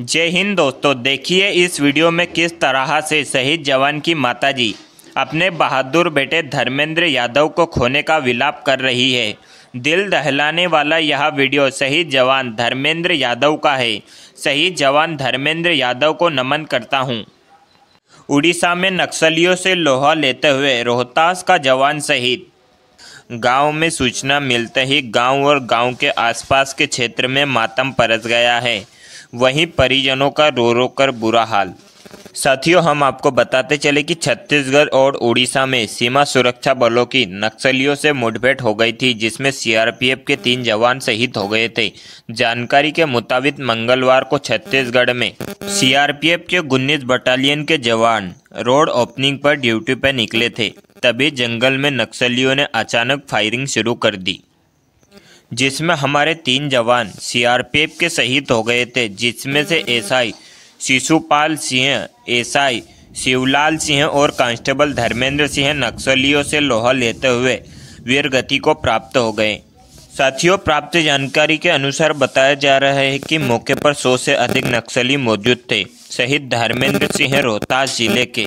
जय हिंद दोस्तों देखिए इस वीडियो में किस तरह से शहीद जवान की माताजी अपने बहादुर बेटे धर्मेंद्र यादव को खोने का विलाप कर रही है दिल दहलाने वाला यह वीडियो शहीद जवान धर्मेंद्र यादव का है शहीद जवान धर्मेंद्र यादव को नमन करता हूँ उड़ीसा में नक्सलियों से लोहा लेते हुए रोहतास का जवान शहीद गांव में सूचना मिलते ही गांव और गांव के आसपास के क्षेत्र में मातम परस गया है वहीं परिजनों का रो रो कर बुरा हाल साथियों हम आपको बताते चले कि छत्तीसगढ़ और उड़ीसा में सीमा सुरक्षा बलों की नक्सलियों से मुठभेड़ हो गई थी जिसमें सीआरपीएफ के तीन जवान शहीद हो गए थे जानकारी के मुताबिक मंगलवार को छत्तीसगढ़ में सीआरपीएफ के उन्नीस बटालियन के जवान रोड ओपनिंग पर ड्यूटी पर निकले थे तभी जंगल में नक्सलियों ने अचानक फायरिंग शुरू कर दी जिसमें हमारे तीन जवान सीआरपीएफ के शहीद हो गए थे जिसमें से एसआई शिशुपाल सिंह एसआई शिवलाल सिंह और कांस्टेबल धर्मेंद्र सिंह नक्सलियों से लोहा लेते हुए वीर गति को प्राप्त हो गए साथियों प्राप्त जानकारी के अनुसार बताया जा रहा है कि मौके पर सौ से अधिक नक्सली मौजूद थे शहीद धर्मेंद्र सिंह रोहतास जिले के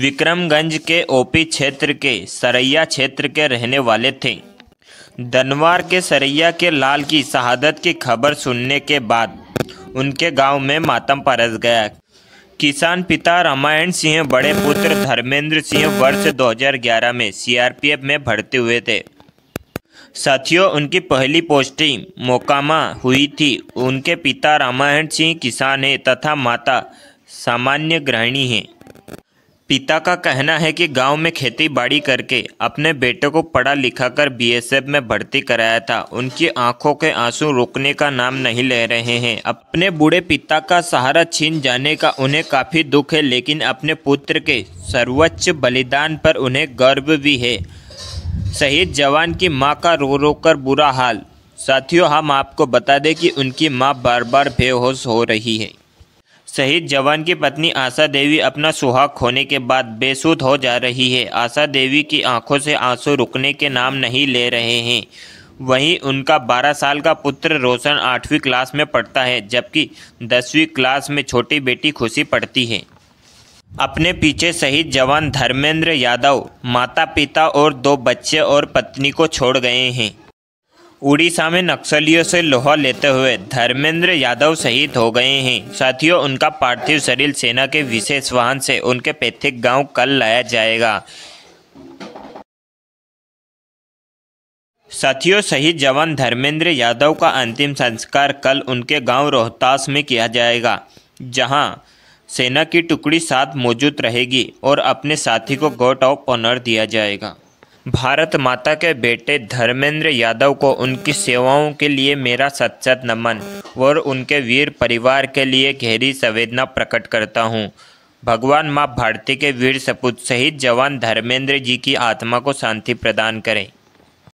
विक्रमगंज के ओपी क्षेत्र के सरैया क्षेत्र के रहने वाले थे दनवार के सरैया के लाल की शहादत की खबर सुनने के बाद उनके गांव में मातम परस गया किसान पिता रामायण सिंह बड़े पुत्र धर्मेंद्र सिंह वर्ष 2011 में सीआरपीएफ में भर्ती हुए थे साथियों उनकी पहली पोस्टिंग मोकामा हुई थी उनके पिता रामायण सिंह किसान हैं तथा माता सामान्य गृहिणी हैं पिता का कहना है कि गांव में खेती बाड़ी करके अपने बेटे को पढ़ा लिखा कर बी में भर्ती कराया था उनकी आंखों के आंसू रोकने का नाम नहीं ले रहे हैं अपने बूढ़े पिता का सहारा छीन जाने का उन्हें काफ़ी दुख है लेकिन अपने पुत्र के सर्वोच्च बलिदान पर उन्हें गर्व भी है शहीद जवान की माँ का रो रो कर बुरा हाल साथियों हम आपको बता दें कि उनकी माँ बार बार बेहोश हो रही है शहीद जवान की पत्नी आशा देवी अपना सुहाग खोने के बाद बेसुध हो जा रही है आशा देवी की आंखों से आंसू रुकने के नाम नहीं ले रहे हैं वहीं उनका 12 साल का पुत्र रोशन आठवीं क्लास में पढ़ता है जबकि दसवीं क्लास में छोटी बेटी खुशी पढ़ती है अपने पीछे शहीद जवान धर्मेंद्र यादव माता पिता और दो बच्चे और पत्नी को छोड़ गए हैं उड़ीसा में नक्सलियों से लोहा लेते हुए धर्मेंद्र यादव शहीद हो गए हैं साथियों उनका पार्थिव शरीर सेना के विशेष वाहन से उनके पैतृक गांव कल लाया जाएगा साथियों शहीद जवान धर्मेंद्र यादव का अंतिम संस्कार कल उनके गांव रोहतास में किया जाएगा जहां सेना की टुकड़ी साथ मौजूद रहेगी और अपने साथी को गोट ऑफ ऑनर दिया जाएगा भारत माता के बेटे धर्मेंद्र यादव को उनकी सेवाओं के लिए मेरा सत सत नमन और उनके वीर परिवार के लिए गहरी संवेदना प्रकट करता हूँ भगवान माँ भारती के वीर सपूत शहीद जवान धर्मेंद्र जी की आत्मा को शांति प्रदान करें